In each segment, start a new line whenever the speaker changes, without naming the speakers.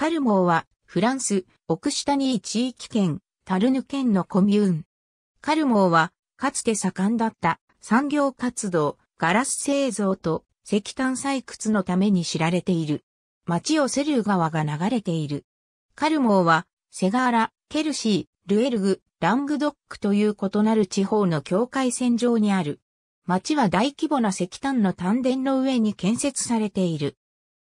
カルモーは、フランス、オクシタニー地域圏、タルヌ県のコミューン。カルモーは、かつて盛んだった産業活動、ガラス製造と石炭採掘のために知られている。町をセルー川が流れている。カルモーは、セガーラ、ケルシー、ルエルグ、ラングドックという異なる地方の境界線上にある。町は大規模な石炭の炭田の上に建設されている。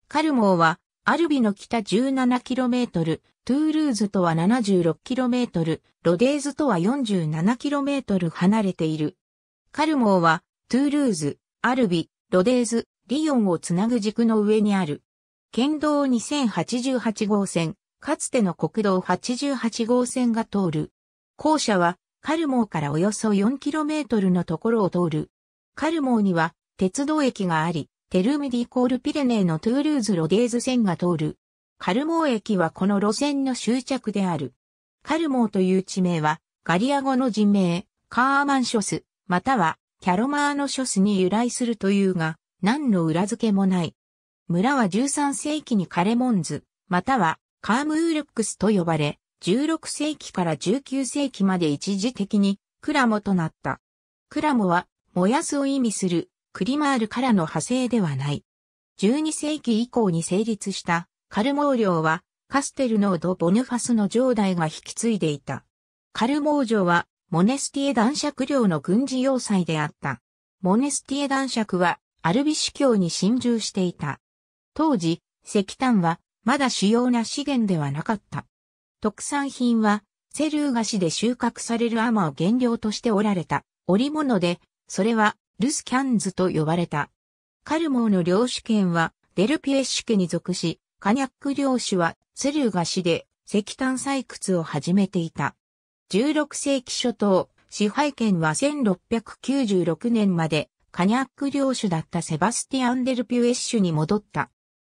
カルモーはアルビの北 17km、トゥールーズとは 76km、ロデーズとは 47km 離れている。カルモーは、トゥールーズ、アルビ、ロデーズ、リヨンをつなぐ軸の上にある。県道2088号線、かつての国道88号線が通る。校舎は、カルモーからおよそ 4km のところを通る。カルモーには、鉄道駅があり、テルムディコールピレネーのトゥールーズ・ロデーズ線が通る。カルモー駅はこの路線の終着である。カルモーという地名は、ガリア語の人名、カーマンショス、またはキャロマーノショスに由来するというが、何の裏付けもない。村は13世紀にカレモンズ、またはカームールックスと呼ばれ、16世紀から19世紀まで一時的にクラモとなった。クラモは燃やすを意味するクリマールからの派生ではない。12世紀以降に成立したカルモー領はカステルノード・ボヌファスの城代が引き継いでいた。カルモー城はモネスティエ男爵領の軍事要塞であった。モネスティエ男爵はアルビシ教に侵入していた。当時、石炭はまだ主要な資源ではなかった。特産品はセルーガ市で収穫されるアマを原料としておられた織物で、それはルスキャンズと呼ばれた。カルモーの領主権はデルピエッシュ家に属し、カニャック領主はセルガ氏で石炭採掘を始めていた。16世紀初頭、支配権は1696年までカニャック領主だったセバスティアン・デルピュエッシュに戻った。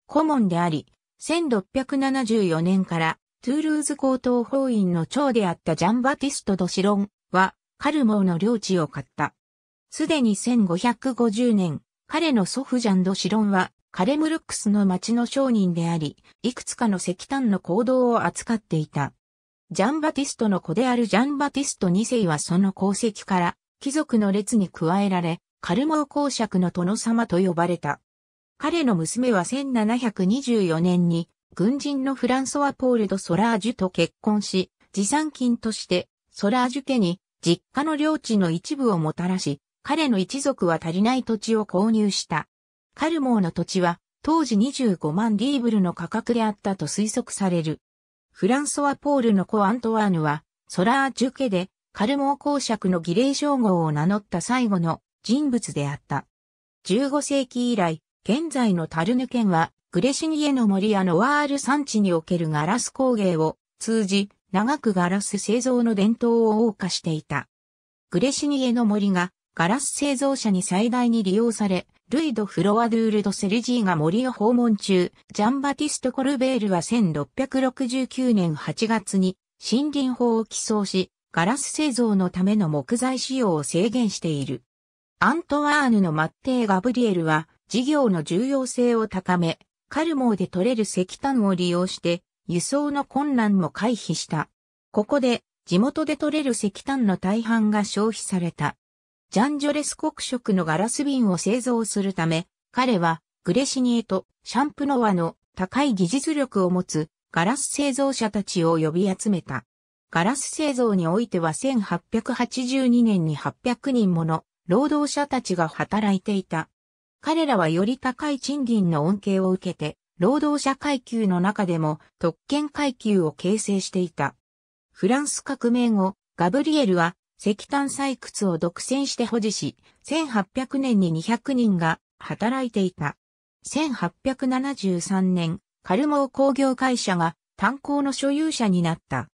顧問であり、1674年からトゥールーズ高等法院の長であったジャンバティスト・ドシロンはカルモーの領地を買った。すでに1550年、彼の祖父ジャンド・シロンは、カレムルックスの町の商人であり、いくつかの石炭の行動を扱っていた。ジャンバティストの子であるジャンバティスト2世はその功績から、貴族の列に加えられ、カルモー公爵の殿様と呼ばれた。彼の娘は1724年に、軍人のフランソワ・ポール・ド・ソラージュと結婚し、持参金として、ソラージュ家に、実家の領地の一部をもたらし、彼の一族は足りない土地を購入した。カルモーの土地は当時25万リーブルの価格であったと推測される。フランソワ・ポールの子アントワーヌは、ソラー・ジュケで、カルモー公爵の儀礼称号を名乗った最後の人物であった。15世紀以来、現在のタルヌ県は、グレシニエの森やノワール山地におけるガラス工芸を通じ、長くガラス製造の伝統を謳歌していた。グレシニエの森がガラス製造者に最大に利用され、ルイド・フロワドゥール・ド・セルジーが森を訪問中、ジャンバティスト・コルベールは1669年8月に森林法を起草し、ガラス製造のための木材使用を制限している。アントワーヌのマッテー・ガブリエルは、事業の重要性を高め、カルモーで取れる石炭を利用して、輸送の困難も回避した。ここで、地元で取れる石炭の大半が消費された。ジャンジョレス国色のガラス瓶を製造するため、彼はグレシニエとシャンプノワの高い技術力を持つガラス製造者たちを呼び集めた。ガラス製造においては1882年に800人もの労働者たちが働いていた。彼らはより高い賃金の恩恵を受けて、労働者階級の中でも特権階級を形成していた。フランス革命後、ガブリエルは石炭採掘を独占して保持し、1800年に200人が働いていた。1873年、カルモー工業会社が炭鉱の所有者になった。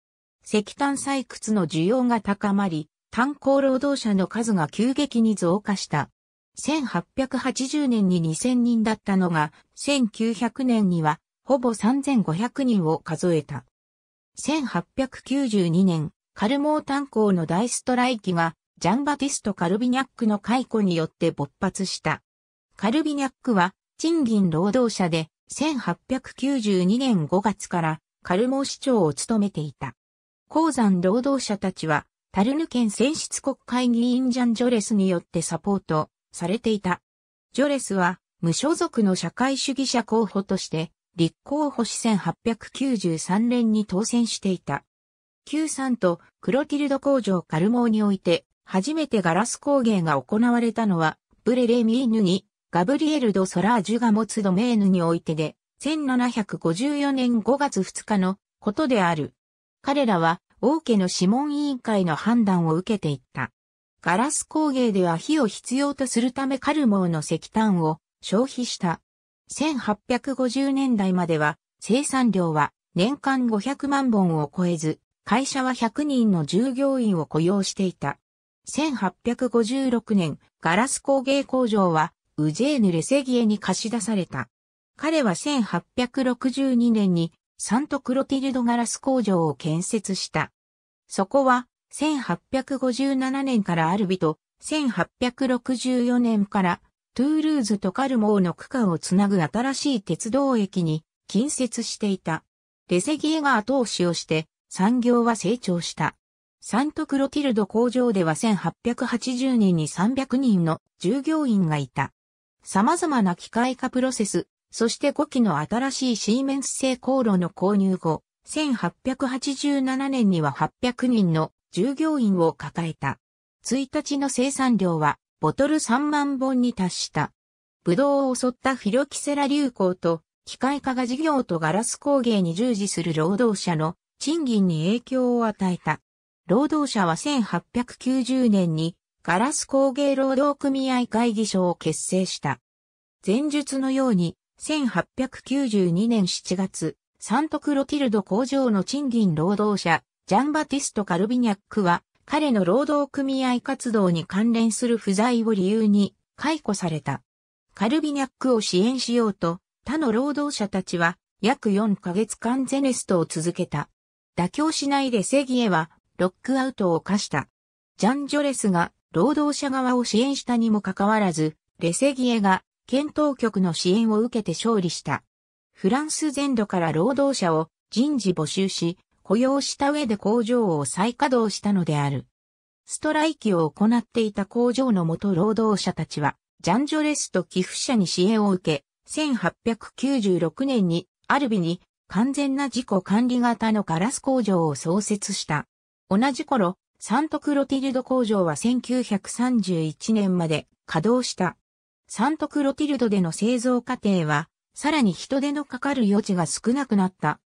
石炭採掘の需要が高まり、炭鉱労働者の数が急激に増加した。1880年に2000人だったのが、1900年にはほぼ3500人を数えた。1892年、カルモー炭鉱の大ストライキが、ジャンバティスト・カルビニャックの解雇によって勃発した。カルビニャックは、賃金労働者で、1892年5月から、カルモー市長を務めていた。鉱山労働者たちは、タルヌ県選出国会議員ジャン・ジョレスによってサポートされていた。ジョレスは、無所属の社会主義者候補として、立候補し1893年に当選していた。93とクロティルド工場カルモーにおいて、初めてガラス工芸が行われたのは、ブレレミーヌに、ガブリエル・ド・ソラージュが持つドメーヌにおいてで、1754年5月2日のことである。彼らは、王家の諮問委員会の判断を受けていった。ガラス工芸では火を必要とするためカルモーの石炭を消費した。1850年代までは生産量は年間500万本を超えず、会社は100人の従業員を雇用していた。1856年、ガラス工芸工場は、ウジェーヌ・レセギエに貸し出された。彼は1862年に、サントクロティルドガラス工場を建設した。そこは、1857年からアルビと、1864年から、トゥールーズとカルモーの区間をつなぐ新しい鉄道駅に近接していた。レセギエが後押しをして産業は成長した。サントクロティルド工場では1880年に300人の従業員がいた。様々な機械化プロセス、そして5機の新しいシーメンス製航路の購入後、1887年には800人の従業員を抱えた。1日の生産量はボトル3万本に達した。ブドウを襲ったフィロキセラ流行と機械化が事業とガラス工芸に従事する労働者の賃金に影響を与えた。労働者は1890年にガラス工芸労働組合会議所を結成した。前述のように、1892年7月、サントクロティルド工場の賃金労働者、ジャンバティスト・カルビニャックは、彼の労働組合活動に関連する不在を理由に解雇された。カルビニャックを支援しようと、他の労働者たちは約4ヶ月間ゼネストを続けた。妥協しないレセギエはロックアウトを課した。ジャン・ジョレスが労働者側を支援したにもかかわらず、レセギエが検討局の支援を受けて勝利した。フランス全土から労働者を人事募集し、雇用した上で工場を再稼働したのである。ストライキを行っていた工場の元労働者たちは、ジャン・ジョレスと寄付者に支援を受け、1896年にアルビに完全な自己管理型のガラス工場を創設した。同じ頃、サントクロティルド工場は1931年まで稼働した。サントクロティルドでの製造過程は、さらに人手のかかる余地が少なくなった。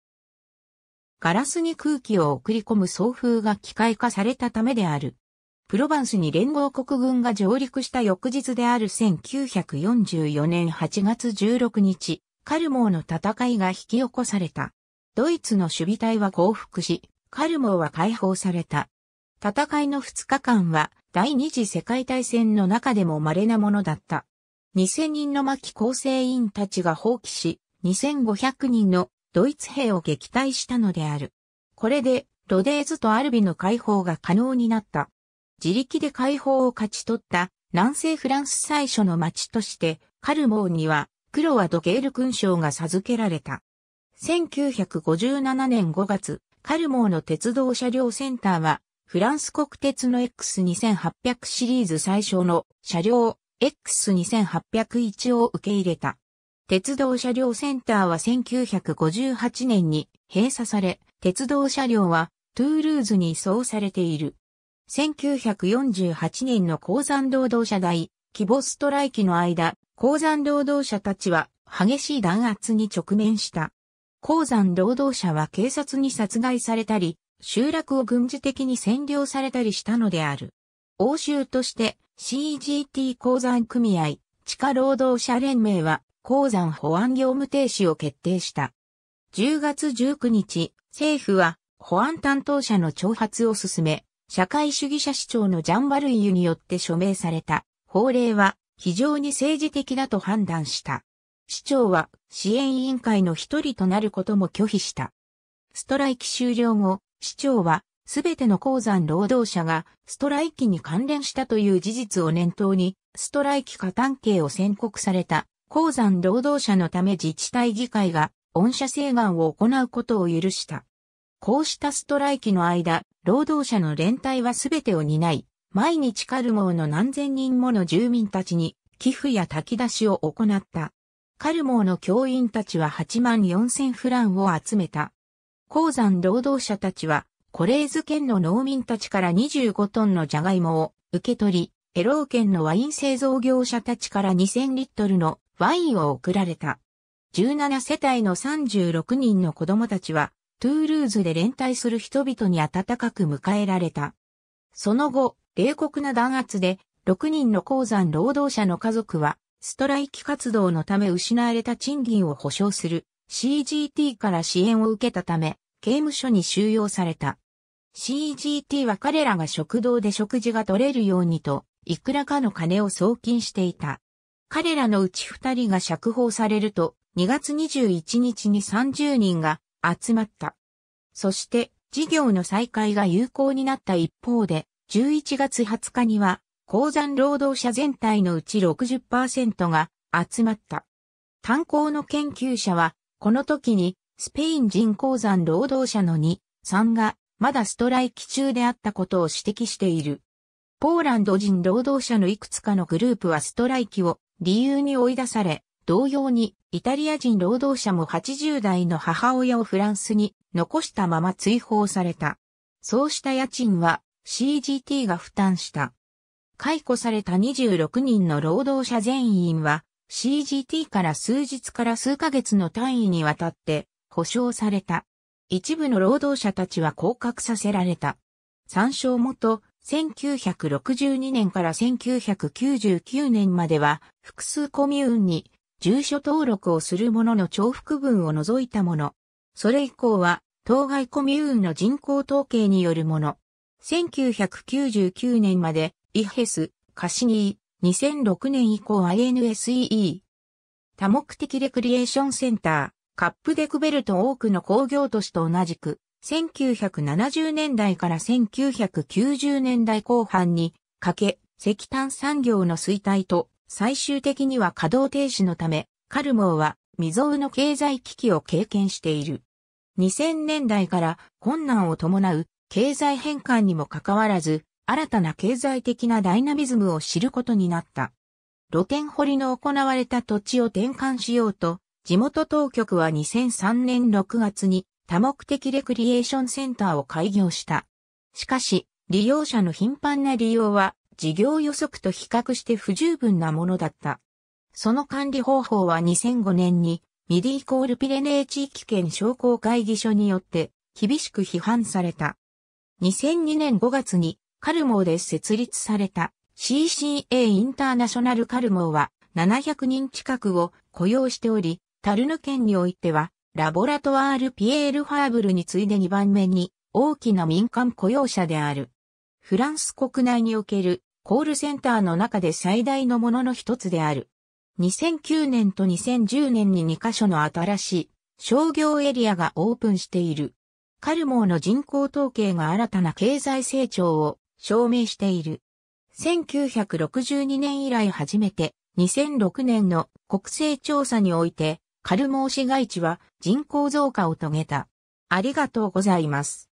ガラスに空気を送り込む送風が機械化されたためである。プロヴァンスに連合国軍が上陸した翌日である1944年8月16日、カルモーの戦いが引き起こされた。ドイツの守備隊は降伏し、カルモーは解放された。戦いの2日間は第二次世界大戦の中でも稀なものだった。2000人の巻構成員たちが放棄し、2500人のドイツ兵を撃退したのである。これでロデーズとアルビの解放が可能になった。自力で解放を勝ち取った南西フランス最初の町としてカルモーには黒はドケール勲章が授けられた。1957年5月、カルモーの鉄道車両センターは、フランス国鉄の X2800 シリーズ最小の車両 X2801 を受け入れた。鉄道車両センターは1958年に閉鎖され、鉄道車両はトゥールーズに移送されている。1948年の鉱山労働者大規模ストライキの間、鉱山労働者たちは激しい弾圧に直面した。鉱山労働者は警察に殺害されたり、集落を軍事的に占領されたりしたのである。欧州として CGT 鉱山組合、地下労働者連盟は鉱山保安業務停止を決定した。10月19日、政府は保安担当者の挑発を進め、社会主義者市長のジャンバルイユによって署名された法令は非常に政治的だと判断した。市長は支援委員会の一人となることも拒否した。ストライキ終了後、市長はすべての鉱山労働者がストライキに関連したという事実を念頭に、ストライキ加担刑を宣告された鉱山労働者のため自治体議会が御社請願を行うことを許した。こうしたストライキの間、労働者の連帯はすべてを担い、毎日カルモーの何千人もの住民たちに寄付や炊き出しを行った。カルモーの教員たちは8万4千フランを集めた。鉱山労働者たちは、コレーズ県の農民たちから25トンのジャガイモを受け取り、エロー県のワイン製造業者たちから2000リットルのワインを送られた。17世帯の36人の子供たちは、トゥールーズで連帯する人々に温かく迎えられた。その後、冷酷な弾圧で、6人の鉱山労働者の家族は、ストライキ活動のため失われた賃金を保障する CGT から支援を受けたため、刑務所に収容された。CGT は彼らが食堂で食事が取れるようにと、いくらかの金を送金していた。彼らのうち2人が釈放されると、2月21日に30人が集まった。そして、事業の再開が有効になった一方で、11月20日には、鉱山労働者全体のうち60%が集まった。炭鉱の研究者は、この時に、スペイン人鉱山労働者の2、3が、まだストライキ中であったことを指摘している。ポーランド人労働者のいくつかのグループはストライキを理由に追い出され、同様にイタリア人労働者も80代の母親をフランスに残したまま追放された。そうした家賃は CGT が負担した。解雇された26人の労働者全員は CGT から数日から数ヶ月の単位にわたって保障された。一部の労働者たちは降格させられた。参照元、1962年から1999年までは複数コミューンに住所登録をする者の重複分を除いたもの。それ以降は当該コミューンの人口統計によるもの。1999年まで、イヘス、カシニー、2006年以降 INSEE。多目的レクリエーションセンター、カップデクベルト多くの工業都市と同じく、1970年代から1990年代後半にかけ、石炭産業の衰退と、最終的には稼働停止のため、カルモーは未曾有の経済危機を経験している。2000年代から困難を伴う経済変換にもかかわらず、新たな経済的なダイナミズムを知ることになった。露天掘りの行われた土地を転換しようと、地元当局は2003年6月に多目的レクリエーションセンターを開業した。しかし、利用者の頻繁な利用は事業予測と比較して不十分なものだった。その管理方法は2005年にミディコールピレネー地域圏商工会議所によって厳しく批判された。2002年5月にカルモーで設立された CCA インターナショナルカルモーは700人近くを雇用しており、タルヌ県においてはラボラトワール・ピエール・ファーブルに次いで2番目に大きな民間雇用者である。フランス国内におけるコールセンターの中で最大のものの一つである。2009年と2010年に2カ所の新しい商業エリアがオープンしている。カルモーの人口統計が新たな経済成長を証明している。1962年以来初めて2006年の国勢調査においてカルモー市街地は人口増加を遂げた。ありがとうございます。